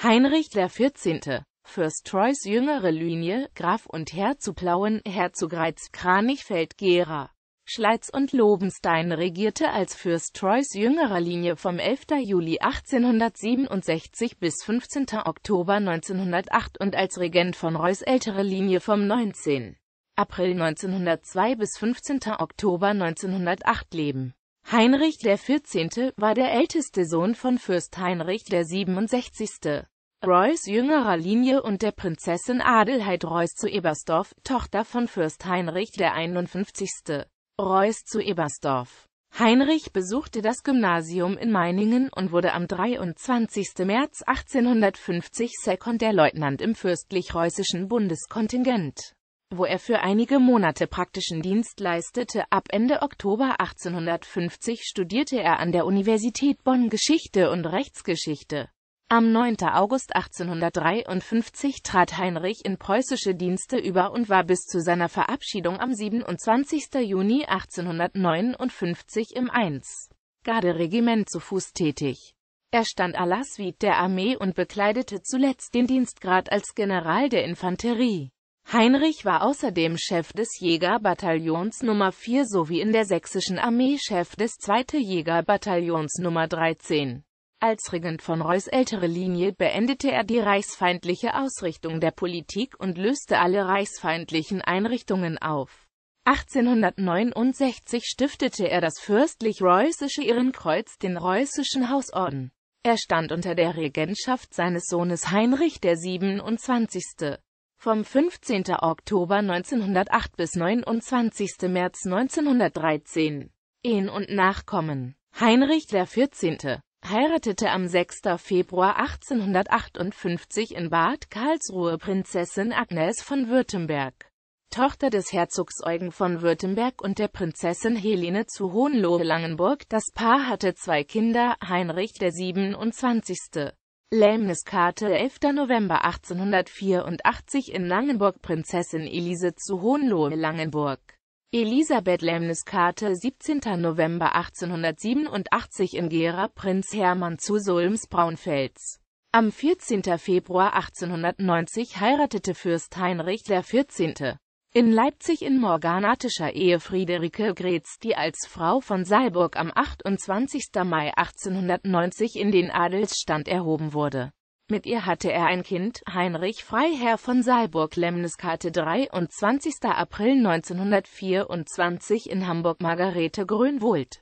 Heinrich der XIV. Fürst Troys jüngere Linie, Graf und Herr zu Plauen, Herzog Reiz, Kranichfeld, Gera, Schleiz und Lobenstein regierte als Fürst Troys jüngerer Linie vom 11. Juli 1867 bis 15. Oktober 1908 und als Regent von Reus ältere Linie vom 19. April 1902 bis 15. Oktober 1908 leben. Heinrich XIV. war der älteste Sohn von Fürst Heinrich VI. Reuß jüngerer Linie und der Prinzessin Adelheid Reuß zu Ebersdorf, Tochter von Fürst Heinrich der 51. Reuß zu Ebersdorf. Heinrich besuchte das Gymnasium in Meiningen und wurde am 23. März 1850 Sekundärleutnant im fürstlich-preußischen Bundeskontingent wo er für einige Monate praktischen Dienst leistete. Ab Ende Oktober 1850 studierte er an der Universität Bonn Geschichte und Rechtsgeschichte. Am 9. August 1853 trat Heinrich in preußische Dienste über und war bis zu seiner Verabschiedung am 27. Juni 1859 im 1. Garderegiment zu Fuß tätig. Er stand à la suite der Armee und bekleidete zuletzt den Dienstgrad als General der Infanterie. Heinrich war außerdem Chef des Jägerbataillons Nummer 4 sowie in der sächsischen Armee Chef des 2. Jägerbataillons Nummer 13. Als Regent von Reuß ältere Linie beendete er die reichsfeindliche Ausrichtung der Politik und löste alle reichsfeindlichen Einrichtungen auf. 1869 stiftete er das fürstlich-preußische Ehrenkreuz, den Preußischen Hausorden. Er stand unter der Regentschaft seines Sohnes Heinrich der 27. Vom 15. Oktober 1908 bis 29. März 1913. Ehen und Nachkommen. Heinrich XIV. heiratete am 6. Februar 1858 in Bad Karlsruhe Prinzessin Agnes von Württemberg, Tochter des Herzogs Eugen von Württemberg und der Prinzessin Helene zu Hohenlohe-Langenburg. Das Paar hatte zwei Kinder, Heinrich der 27. Lämniskarte 11. November 1884 in Langenburg Prinzessin Elise zu Hohenlohe-Langenburg Elisabeth Lämniskarte 17. November 1887 in Gera Prinz Hermann zu Solms-Braunfels Am 14. Februar 1890 heiratete Fürst Heinrich XIV. In Leipzig in morganatischer Ehe Friederike Gretz, die als Frau von Salburg am 28. Mai 1890 in den Adelsstand erhoben wurde. Mit ihr hatte er ein Kind, Heinrich Freiherr von Salburg Lemniskate 23. April 1924 in Hamburg Margarete Grünwohlt